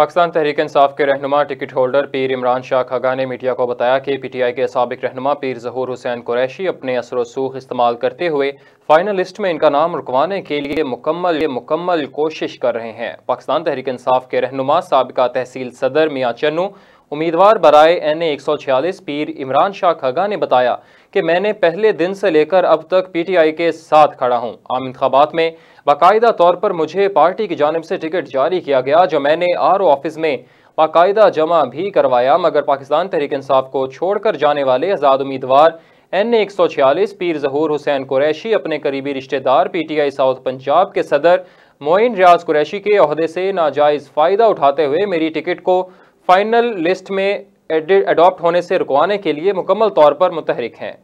पाकिस्तान तहरीक इंसाफ के रहनुमा ticket holder पीर इमरान शाह खगा ने मीडिया को बताया कि पी टी आई के सबक रहनुमा पीर जहूर हुसैन कुरैशी अपने असर सूख इस्तेमाल करते हुए फाइनलिस्ट में इनका नाम रुकवाने के लिए मुकम्मल मुकम्मल कोशिश कर रहे हैं पाकिस्तान तहरीक इंसाफ के रहनुमा सबका तहसील सदर मियाँ चन्नू उम्मीदवार बराए एन ए एक पीर इमरान शाह खगा ने बताया कि मैंने पहले दिन से लेकर अब तक पी टी आई के साथ खड़ा हूँ आम इंतबात में बाकायदा तौर पर मुझे पार्टी की जानब से टिकट जारी किया गया जो मैंने आर ओ ऑफिस में बाकायदा जमा भी करवाया मगर पाकिस्तान तहरीक इंसाफ को छोड़कर जाने वाले आज़ाद उम्मीदवार एन ए एक सौ छियालीस पीर जहूर हुसैन कुरैशी अपने करीबी रिश्तेदार P T I south Punjab के सदर मोइन रियाज कुरैशी के अहदे से नाजायज़ फ़ायदा उठाते हुए मेरी टिकट को फाइनल लिस्ट में एडॉप्ट होने से रुकवाने के लिए मुकम्मल तौर पर मुतहरक हैं